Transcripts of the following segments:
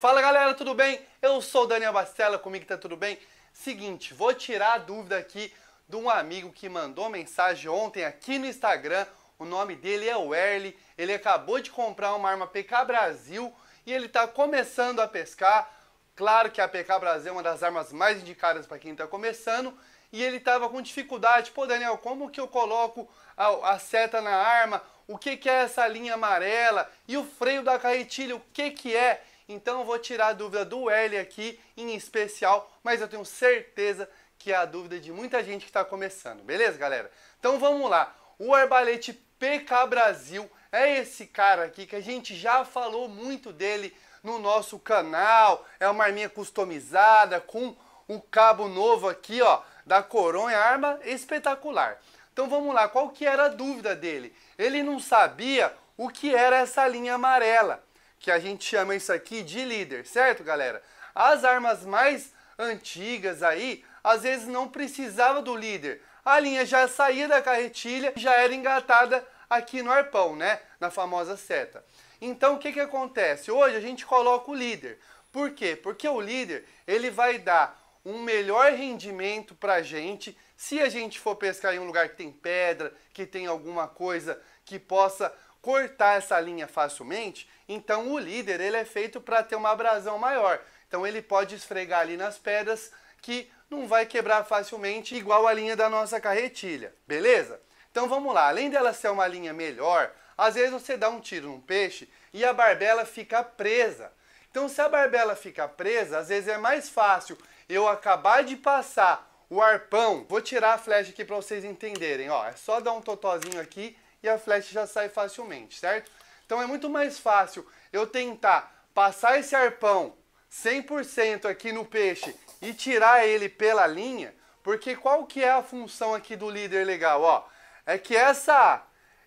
Fala galera, tudo bem? Eu sou o Daniel Bastela, comigo tá tudo bem? Seguinte, vou tirar a dúvida aqui de um amigo que mandou mensagem ontem aqui no Instagram. O nome dele é o ele acabou de comprar uma arma PK Brasil e ele tá começando a pescar. Claro que a PK Brasil é uma das armas mais indicadas para quem tá começando e ele tava com dificuldade. Pô, Daniel, como que eu coloco a, a seta na arma? O que, que é essa linha amarela? E o freio da carretilha, o que que é? Então eu vou tirar a dúvida do L aqui em especial, mas eu tenho certeza que é a dúvida de muita gente que está começando, beleza, galera? Então vamos lá. O arbalete PK Brasil é esse cara aqui que a gente já falou muito dele no nosso canal. É uma arminha customizada com o um cabo novo aqui, ó, da Coronha, é arma espetacular. Então vamos lá, qual que era a dúvida dele? Ele não sabia o que era essa linha amarela que a gente chama isso aqui de líder, certo, galera? As armas mais antigas aí, às vezes não precisava do líder. A linha já saía da carretilha e já era engatada aqui no arpão, né? Na famosa seta. Então, o que, que acontece? Hoje a gente coloca o líder. Por quê? Porque o líder ele vai dar um melhor rendimento para a gente se a gente for pescar em um lugar que tem pedra, que tem alguma coisa que possa cortar essa linha facilmente, então o líder ele é feito para ter uma abrasão maior. Então ele pode esfregar ali nas pedras que não vai quebrar facilmente, igual a linha da nossa carretilha, beleza? Então vamos lá, além dela ser uma linha melhor, às vezes você dá um tiro num peixe e a barbela fica presa. Então se a barbela fica presa, às vezes é mais fácil eu acabar de passar o arpão. Vou tirar a flecha aqui para vocês entenderem, ó, é só dar um totozinho aqui e a flecha já sai facilmente, certo? Então é muito mais fácil eu tentar passar esse arpão 100% aqui no peixe e tirar ele pela linha, porque qual que é a função aqui do líder legal, ó? É que essa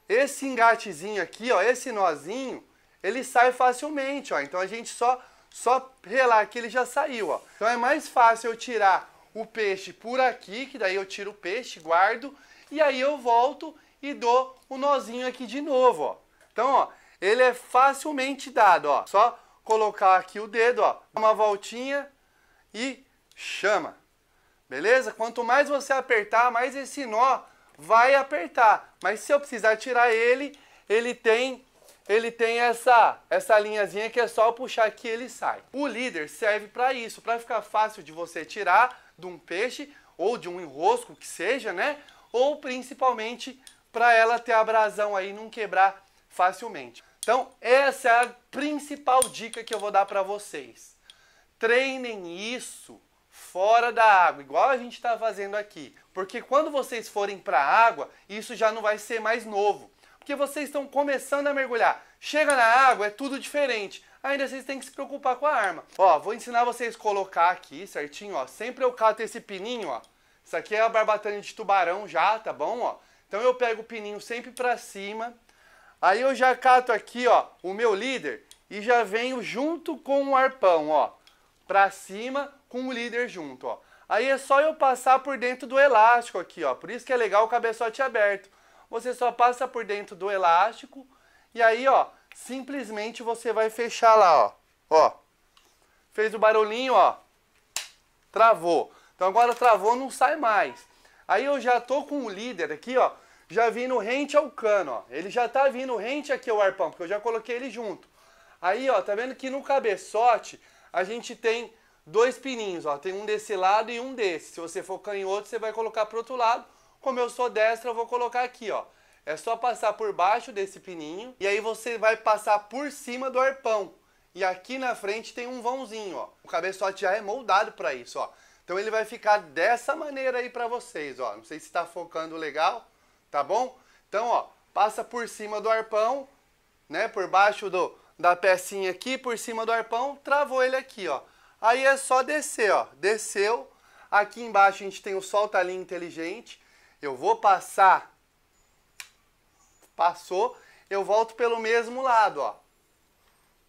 esse engatezinho aqui, ó, esse nozinho, ele sai facilmente, ó. Então a gente só só relar que ele já saiu, ó. Então é mais fácil eu tirar o peixe por aqui, que daí eu tiro o peixe, guardo, e aí eu volto e dou o nozinho aqui de novo, ó. Então, ó, ele é facilmente dado, ó. Só colocar aqui o dedo, ó, uma voltinha e chama. Beleza? Quanto mais você apertar, mais esse nó vai apertar. Mas se eu precisar tirar ele, ele tem ele tem essa essa linhazinha que é só puxar que ele sai. O líder serve para isso, para ficar fácil de você tirar de um peixe ou de um enrosco que seja, né? Ou principalmente para ela ter abrasão aí não quebrar facilmente. Então, essa é a principal dica que eu vou dar para vocês. Treinem isso fora da água, igual a gente está fazendo aqui. Porque quando vocês forem para a água, isso já não vai ser mais novo. Porque vocês estão começando a mergulhar. Chega na água, é tudo diferente. Ainda vocês têm que se preocupar com a arma. Ó, vou ensinar vocês a colocar aqui certinho, ó. Sempre eu cato esse pininho, ó. Isso aqui é a barbatana de tubarão já, tá bom, ó? Então eu pego o pininho sempre para cima. Aí eu já cato aqui, ó, o meu líder e já venho junto com o arpão, ó, para cima com o líder junto, ó. Aí é só eu passar por dentro do elástico aqui, ó. Por isso que é legal o cabeçote aberto. Você só passa por dentro do elástico e aí, ó, simplesmente você vai fechar lá, ó. Ó. Fez o barulhinho, ó. Travou. Então agora travou, não sai mais. Aí eu já tô com o líder aqui, ó, já vindo rente ao cano, ó. Ele já tá vindo rente aqui ao arpão, porque eu já coloquei ele junto. Aí, ó, tá vendo que no cabeçote a gente tem dois pininhos, ó. Tem um desse lado e um desse. Se você for canhoto, você vai colocar pro outro lado. Como eu sou destro, eu vou colocar aqui, ó. É só passar por baixo desse pininho e aí você vai passar por cima do arpão. E aqui na frente tem um vãozinho, ó. O cabeçote já é moldado para isso, ó. Então ele vai ficar dessa maneira aí para vocês, ó. Não sei se está focando legal tá bom? Então, ó, passa por cima do arpão, né, por baixo do, da pecinha aqui, por cima do arpão, travou ele aqui, ó. Aí é só descer, ó, desceu. Aqui embaixo a gente tem o solta-linha inteligente. Eu vou passar, passou, eu volto pelo mesmo lado, ó.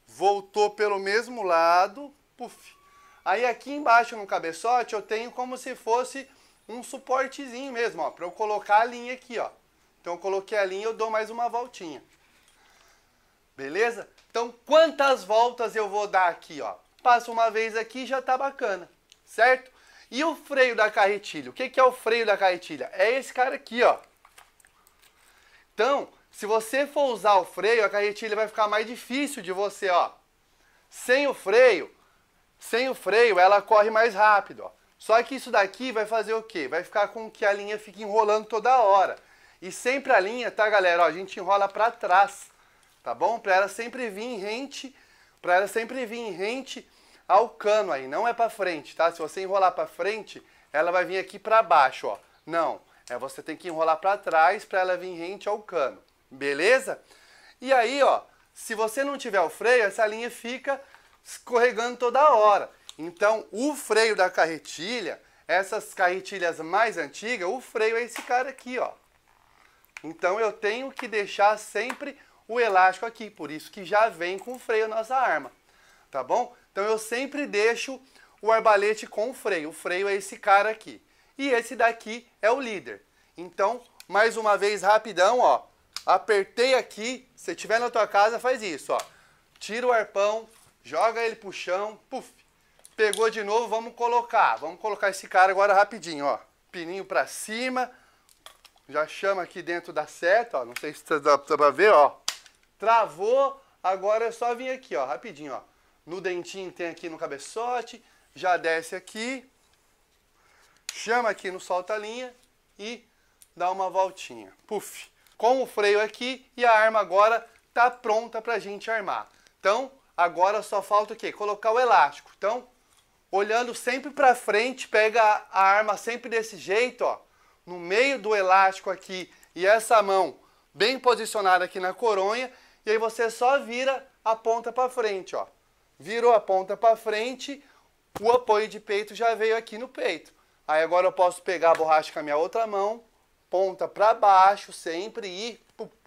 Voltou pelo mesmo lado, puf. Aí aqui embaixo no cabeçote eu tenho como se fosse um suportezinho mesmo, ó, para eu colocar a linha aqui, ó. Então eu coloquei a linha, eu dou mais uma voltinha. Beleza? Então quantas voltas eu vou dar aqui, ó? Passa uma vez aqui já tá bacana, certo? E o freio da carretilha? O que, que é o freio da carretilha? É esse cara aqui, ó. Então, se você for usar o freio, a carretilha vai ficar mais difícil de você, ó. Sem o freio, sem o freio, ela corre mais rápido, ó. Só que isso daqui vai fazer o quê? Vai ficar com que a linha fique enrolando toda hora. E sempre a linha, tá galera? Ó, a gente enrola para trás, tá bom? Para ela sempre vir rente, para ela sempre vir rente ao cano aí, não é para frente, tá? Se você enrolar para frente, ela vai vir aqui para baixo, ó. Não, é você tem que enrolar para trás para ela vir rente ao cano, beleza? E aí, ó, se você não tiver o freio, essa linha fica escorregando toda hora. Então, o freio da carretilha, essas carretilhas mais antigas, o freio é esse cara aqui, ó. Então, eu tenho que deixar sempre o elástico aqui, por isso que já vem com o freio nossa arma, tá bom? Então, eu sempre deixo o arbalete com o freio. O freio é esse cara aqui. E esse daqui é o líder. Então, mais uma vez, rapidão, ó. Apertei aqui. Se tiver na tua casa, faz isso, ó. Tira o arpão, joga ele pro chão, puf, Pegou de novo, vamos colocar. Vamos colocar esse cara agora rapidinho, ó. Pininho pra cima. Já chama aqui dentro da seta, ó. Não sei se dá pra ver, ó. Travou. Agora é só vir aqui, ó. Rapidinho, ó. No dentinho tem aqui no cabeçote. Já desce aqui. Chama aqui no solta-linha. E dá uma voltinha. Puf. Com o freio aqui e a arma agora tá pronta pra gente armar. Então, agora só falta o quê? Colocar o elástico. Então, olhando sempre para frente, pega a arma sempre desse jeito, ó, no meio do elástico aqui e essa mão bem posicionada aqui na coronha, e aí você só vira a ponta para frente, ó. Virou a ponta para frente, o apoio de peito já veio aqui no peito. Aí agora eu posso pegar a borracha com a minha outra mão, ponta para baixo sempre e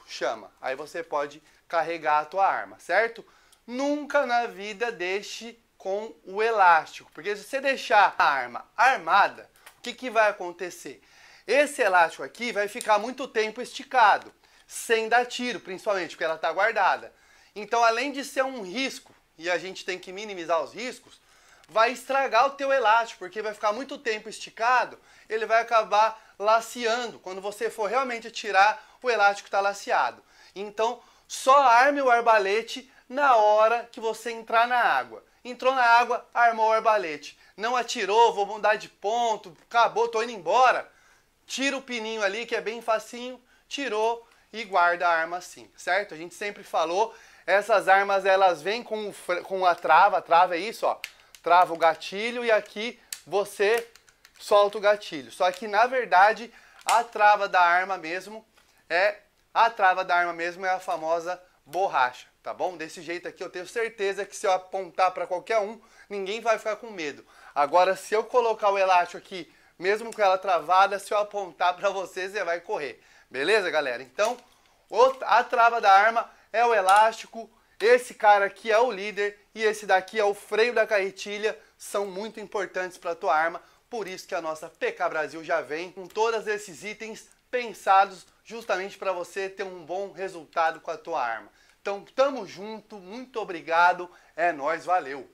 chama. Aí você pode carregar a tua arma, certo? Nunca na vida deixe com o elástico. Porque se você deixar a arma armada, o que, que vai acontecer? Esse elástico aqui vai ficar muito tempo esticado, sem dar tiro, principalmente porque ela está guardada. Então, além de ser um risco, e a gente tem que minimizar os riscos, vai estragar o teu elástico, porque vai ficar muito tempo esticado, ele vai acabar laceando, quando você for realmente tirar, o elástico está laceado. Então, só arme o arbalete na hora que você entrar na água entrou na água, armou o arbalete. Não atirou, vou mudar de ponto, acabou, tô indo embora. Tira o pininho ali, que é bem facinho, tirou e guarda a arma assim, certo? A gente sempre falou, essas armas elas vêm com, com a trava, a trava é isso, ó. Trava o gatilho e aqui você solta o gatilho. Só que na verdade a trava da arma mesmo é a trava da arma mesmo é a famosa borracha tá bom? Desse jeito aqui eu tenho certeza que se eu apontar para qualquer um, ninguém vai ficar com medo. Agora se eu colocar o elástico aqui, mesmo com ela travada, se eu apontar para você, você vai correr. Beleza, galera? Então, a trava da arma é o elástico, esse cara aqui é o líder e esse daqui é o freio da carretilha, são muito importantes para a tua arma, por isso que a nossa PK Brasil já vem com todos esses itens pensados justamente para você ter um bom resultado com a tua arma. Então, tamo junto, muito obrigado, é nós, valeu.